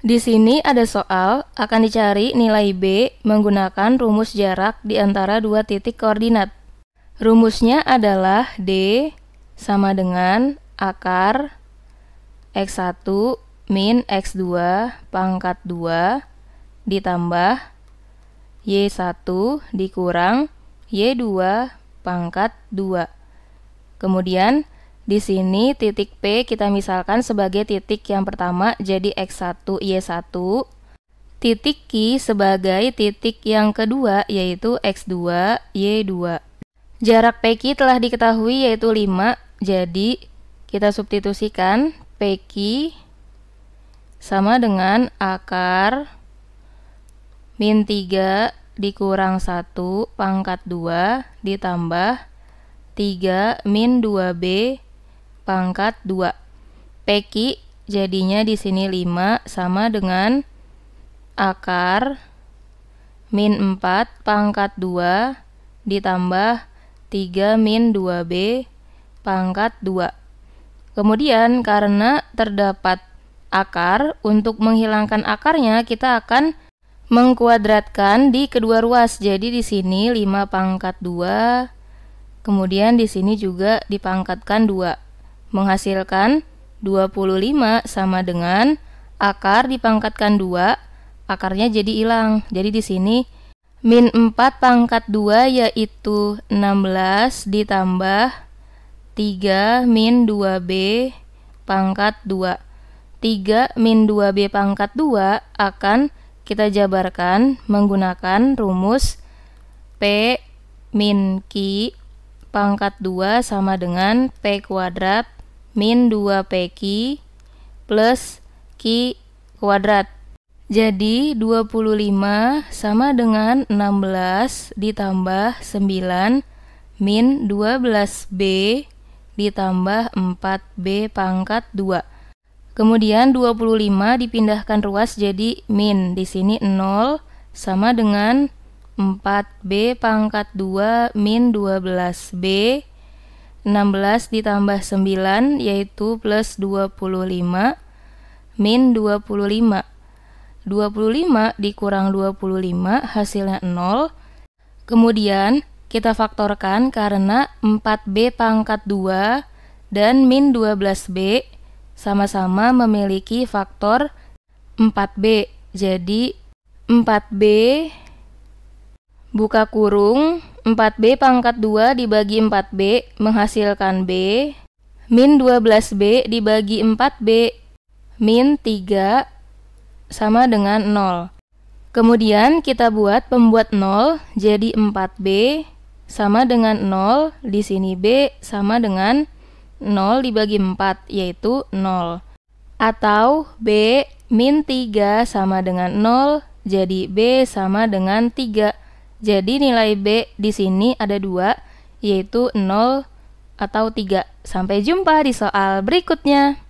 Di sini ada soal akan dicari nilai B menggunakan rumus jarak di antara dua titik koordinat. Rumusnya adalah D sama dengan akar X1 min X2 pangkat 2 ditambah Y1 dikurang Y2 pangkat 2. Kemudian di sini titik P kita misalkan sebagai titik yang pertama jadi X1, Y1. Titik Q sebagai titik yang kedua yaitu X2, Y2. Jarak PQ telah diketahui yaitu 5, jadi kita substitusikan PQ sama dengan akar min 3 dikurang 1 pangkat 2 ditambah 3 min 2B pangkat 2. Peki jadinya di sini 5 sama dengan akar min 4 pangkat 2 ditambah 3 min 2b pangkat 2. Kemudian karena terdapat akar, untuk menghilangkan akarnya kita akan mengkuadratkan di kedua ruas. Jadi di sini 5 pangkat 2, kemudian di sini juga dipangkatkan 2 menghasilkan 25 sama dengan akar dipangkatkan 2, akarnya jadi hilang. Jadi di sini min 4 pangkat 2 yaitu 16 ditambah 3 min 2b pangkat 2. 3 min 2b pangkat 2 akan kita jabarkan menggunakan rumus P min Q pangkat 2 sama dengan P kuadrat min 2pq plus ki kuadrat. Jadi 25 sama dengan 16 ditambah 9 min 12b ditambah 4b pangkat 2. Kemudian 25 dipindahkan ruas jadi min. Di sini 0 sama dengan 4b pangkat 2 min 12b 16 ditambah 9 yaitu plus 25 min 25. 25 dikurang 25 hasilnya 0. Kemudian kita faktorkan karena 4B pangkat 2 dan min 12B sama-sama memiliki faktor 4B. Jadi 4B buka kurung 4B pangkat 2 dibagi 4B menghasilkan B. Min 12B dibagi 4B min 3 sama dengan 0. Kemudian kita buat pembuat 0 jadi 4B sama dengan 0. Di sini B sama dengan 0 dibagi 4 yaitu 0. Atau B min 3 sama dengan 0 jadi B sama dengan 3. Jadi nilai B di sini ada dua, yaitu 0 atau 3. Sampai jumpa di soal berikutnya.